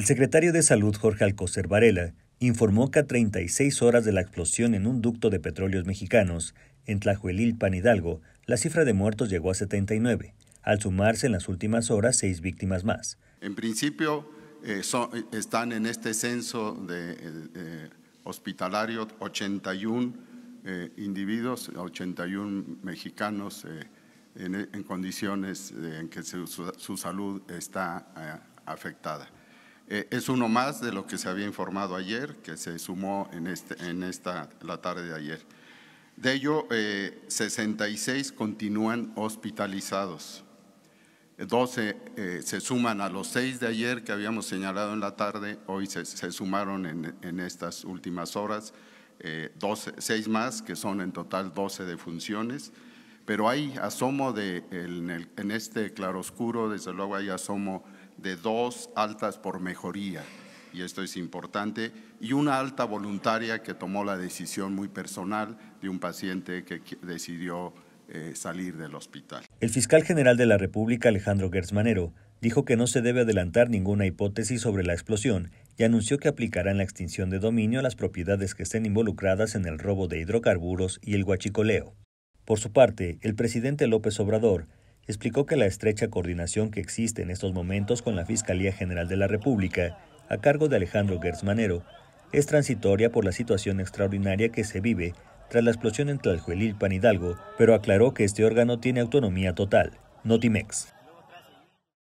El secretario de Salud, Jorge Alcocer Varela, informó que a 36 horas de la explosión en un ducto de petróleos mexicanos, en Tlajuelilpan, Hidalgo, la cifra de muertos llegó a 79, al sumarse en las últimas horas seis víctimas más. En principio, eh, están en este censo de, eh, eh, hospitalario 81 individuos, 81 mexicanos en, condiciones en que su salud está afectada. Eh, es uno más de lo que se había informado ayer, que se sumó en, este, en esta, la tarde de ayer. De ello, 66 eh, continúan hospitalizados. 12 eh, se suman a los 6 de ayer que habíamos señalado en la tarde, hoy se, sumaron en, estas últimas horas eh, 6 más, que son en total 12 defunciones, pero hay asomo de, en, en este claroscuro, desde luego hay asomo de dos altas por mejoría, y esto es importante, y una alta voluntaria que tomó la decisión muy personal de un paciente que decidió eh, salir del hospital. El fiscal general de la República, Alejandro Gersmanero, dijo que no se debe adelantar ninguna hipótesis sobre la explosión y anunció que aplicarán la extinción de dominio a las propiedades que estén involucradas en el robo de hidrocarburos y el guachicoleo. Por su parte, el presidente López Obrador explicó que la estrecha coordinación que existe en estos momentos con la Fiscalía General de la República, a cargo de Alejandro Gersmanero, es transitoria por la situación extraordinaria que se vive tras la explosión en Tlaljuelilpan Hidalgo, pero aclaró que este órgano tiene autonomía total. Notimex.